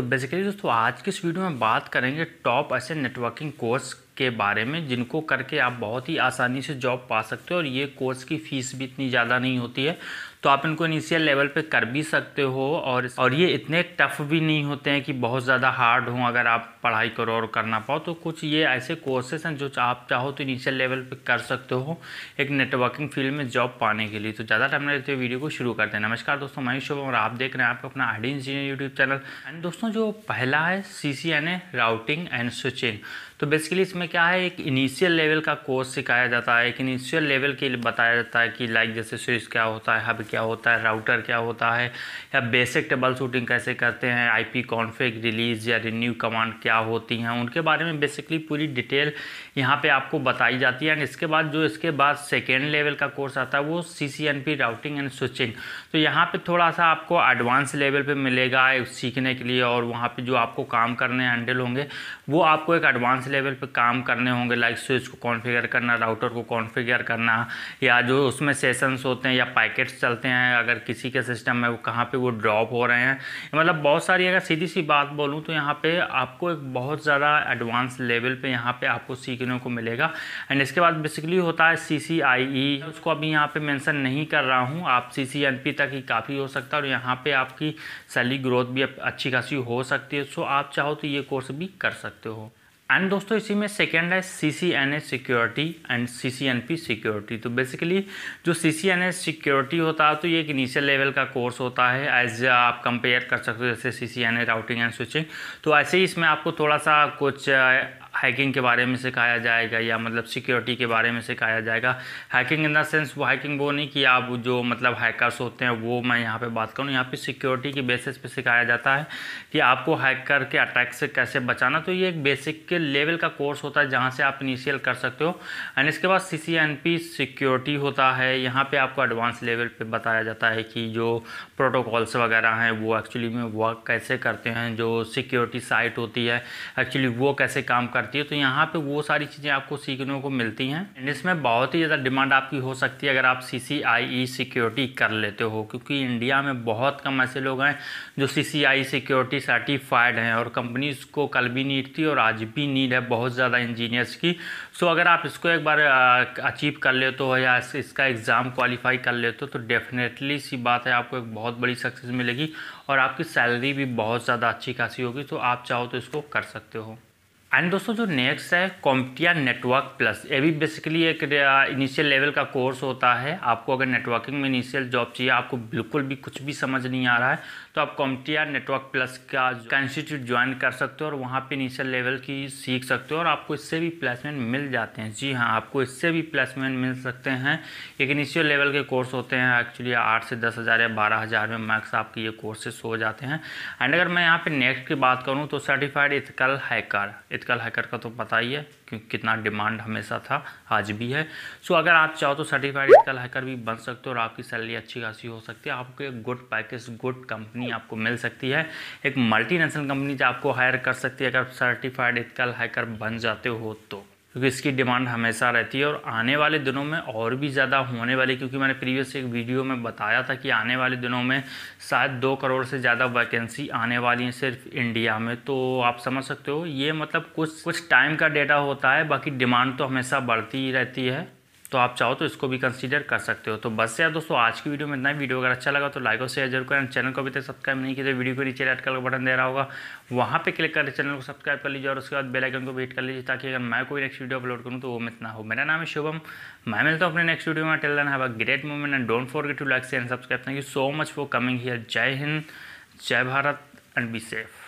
तो बेसिकली दोस्तों आज की इस वीडियो में बात करेंगे टॉप ऐसे नेटवर्किंग कोर्स के बारे में जिनको करके आप बहुत ही आसानी से जॉब पा सकते हो और ये कोर्स की फ़ीस भी इतनी ज़्यादा नहीं होती है तो आप इनको इनिशियल लेवल पे कर भी सकते हो और और ये इतने टफ भी नहीं होते हैं कि बहुत ज़्यादा हार्ड हों अगर आप पढ़ाई करो और करना पाओ तो कुछ ये ऐसे कोर्सेज हैं जो आप चाहो तो इनिशियल लेवल पे कर सकते हो एक नेटवर्किंग फील्ड में जॉब पाने के लिए तो ज़्यादा टाइम ना लेते हुए वीडियो को शुरू करते हैं नमस्कार दोस्तों मैं शुभ और आप देख रहे हैं आपको अपना ID engineer YouTube channel and दोस्तों जो पहला है सी राउटिंग एंड स्विचिंग तो बेसिकली इसमें क्या है एक इनिशियल लेवल का कोर्स सिखाया जाता है एक इनिशियल लेवल के लिए बताया जाता है कि लाइक जैसे स्विच क्या होता है हब क्या होता है राउटर क्या होता है या बेसिक टेबल शूटिंग कैसे करते हैं आईपी कॉन्फ़िग रिलीज़ या रिन्यू कमांड क्या होती हैं उनके बारे में बेसिकली पूरी डिटेल यहाँ पर आपको बताई जाती है एंड इसके बाद जो इसके बाद सेकेंड लेवल का कोर्स आता है वो सी राउटिंग एंड स्विचिंग तो यहाँ पर थोड़ा सा आपको एडवांस लेवल पर मिलेगा सीखने के लिए और वहाँ पर जो आपको काम करने हैंडल होंगे वो आपको एक एडवांस लेवल पे काम करने होंगे लाइक स्विच को कॉन्फ़िगर करना राउटर को कॉन्फ़िगर करना या जो उसमें सेशंस होते हैं या पैकेट्स चलते हैं अगर किसी के सिस्टम में वो कहाँ पे वो ड्रॉप हो रहे हैं मतलब बहुत सारी अगर सीधी सी बात बोलूँ तो यहाँ पर आपको एक बहुत ज़्यादा एडवांस लेवल पर यहाँ पर आपको सीखने को मिलेगा एंड इसके बाद बेसिकली होता है सी सी आई ई उसको अभी यहाँ पर मैंसन नहीं कर रहा हूँ आप सी सी एन पी तक ही काफ़ी हो सकता है और यहाँ पर आपकी सैली ग्रोथ भी अच्छी खासी हो सकती है सो आप चाहो तो ये कोर्स भी कर सकते हो एंड दोस्तों इसी में सेकेंड है C C N S security and C C N P security तो बेसिकली जो C C N S security होता है तो ये एक इनिशियल लेवल का कोर्स होता है एज आप कंपेयर कर सकते हो जैसे C C N A routing and switching तो ऐसे ही इसमें आपको थोड़ा सा कुछ हैकिंग के बारे में सिखाया जाएगा या मतलब सिक्योरिटी के बारे में सिखाया जाएगा हैकिंग इन द सेंस वो हैकिंग वो नहीं कि आप जो मतलब हैकर्स होते हैं वो मैं यहाँ पे बात करूँ यहाँ पे सिक्योरिटी के बेसिस पे सिखाया जाता है कि आपको हैकर के अटैक से कैसे बचाना तो ये एक बेसिक के लेवल का कोर्स होता है जहाँ से आप इनिशियल कर सकते हो एंड इसके बाद सी सिक्योरिटी होता है यहाँ पर आपको एडवांस लेवल पर बताया जाता है कि जो प्रोटोकॉल्स वगैरह हैं वो एक्चुअली में वर्क कैसे करते हैं जो सिक्योरिटी साइट होती है एक्चुअली वो कैसे काम करते करती है तो यहाँ पे वो सारी चीज़ें आपको सीखने को मिलती हैं एंड इसमें बहुत ही ज़्यादा डिमांड आपकी हो सकती है अगर आप सी सी आई ई सिक्योरिटी कर लेते हो क्योंकि इंडिया में बहुत कम ऐसे लोग हैं जो सी सी आई सिक्योरिटी सर्टिफाइड हैं और कंपनीज को कल भी नीड थी और आज भी नीड है बहुत ज़्यादा इंजीनियर्स की सो अगर आप इसको एक बार अचीव कर लेते हो या इसका एग्ज़ाम क्वालिफाई कर लेते हो तो डेफिनेटली सी बात है आपको एक बहुत बड़ी सक्सेस मिलेगी और आपकी सैलरी भी बहुत ज़्यादा अच्छी खासी होगी तो आप चाहो तो इसको कर सकते हो एंड दोस्तों जो नेक्स्ट है कॉम्पटिया नेटवर्क प्लस ये भी बेसिकली एक इनिशियल लेवल का कोर्स होता है आपको अगर नेटवर्किंग में इनिशियल जॉब चाहिए आपको बिल्कुल भी कुछ भी समझ नहीं आ रहा है तो आप कॉम्पटिया नेटवर्क प्लस का इंस्टीट्यूट ज्वाइन कर सकते हो और वहाँ पे इनिशियल लेवल की सीख सकते हो और आपको इससे भी प्लेसमेंट मिल जाते हैं जी हाँ आपको इससे भी प्लेसमेंट मिल सकते हैं एक इनिशियल लेवल के कोर्स होते हैं एक्चुअली आठ से दस हज़ार या बारह हज़ार में मार्क्स आपके ये कोर्सेस हो जाते हैं एंड अगर मैं यहाँ पर नेक्स्ट की बात करूँ तो certified ethical hacker ethical hacker का तो पता ही है क्योंकि कितना डिमांड हमेशा था आज भी है सो अगर आप चाहो तो सर्टिफाइड एथिकल हैकर भी बन सकते हो और आपकी सैलरी अच्छी खासी हो सकती है आपको एक गुड पैकेज गुड कंपनी आपको मिल सकती है एक मल्टीनेशनल कंपनी जो आपको हायर कर सकती है अगर सर्टिफाइड एथिकल हैकर बन जाते हो तो क्योंकि इसकी डिमांड हमेशा रहती है और आने वाले दिनों में और भी ज़्यादा होने वाली क्योंकि मैंने प्रीवियस एक वीडियो में बताया था कि आने वाले दिनों में शायद दो करोड़ से ज़्यादा वैकेंसी आने वाली है सिर्फ इंडिया में तो आप समझ सकते हो ये मतलब कुछ कुछ टाइम का डेटा होता है बाकी डिमांड तो हमेशा बढ़ती ही रहती है तो आप चाहो तो इसको भी कंसीडर कर सकते हो तो बस यार दोस्तों आज की वीडियो में इतना वीडियो अगर अच्छा लगा तो लाइक और शेयर जरूर करें चैनल को अभी तक सब्सक्राइब नहीं किया तो वीडियो के नीचे रेड कलर का बटन दे रहा होगा वहाँ पर क्लिक करके चैनल को सब्सक्राइब कर लीजिए और उसके बाद बेलाइकन को वेट कर लीजिए ताकि अगर मैं कोई नेक्स्ट वीडियो अपलोड करूँ तो वो इतना हो मेरा नाम है शुभम मैं मिलता हूँ अपने नेक्स्ट वीडियो में till then have a great moment and don't forget to like share and subscribe thank you so much for coming here जय हिंद जय भारत एंड बी सेफ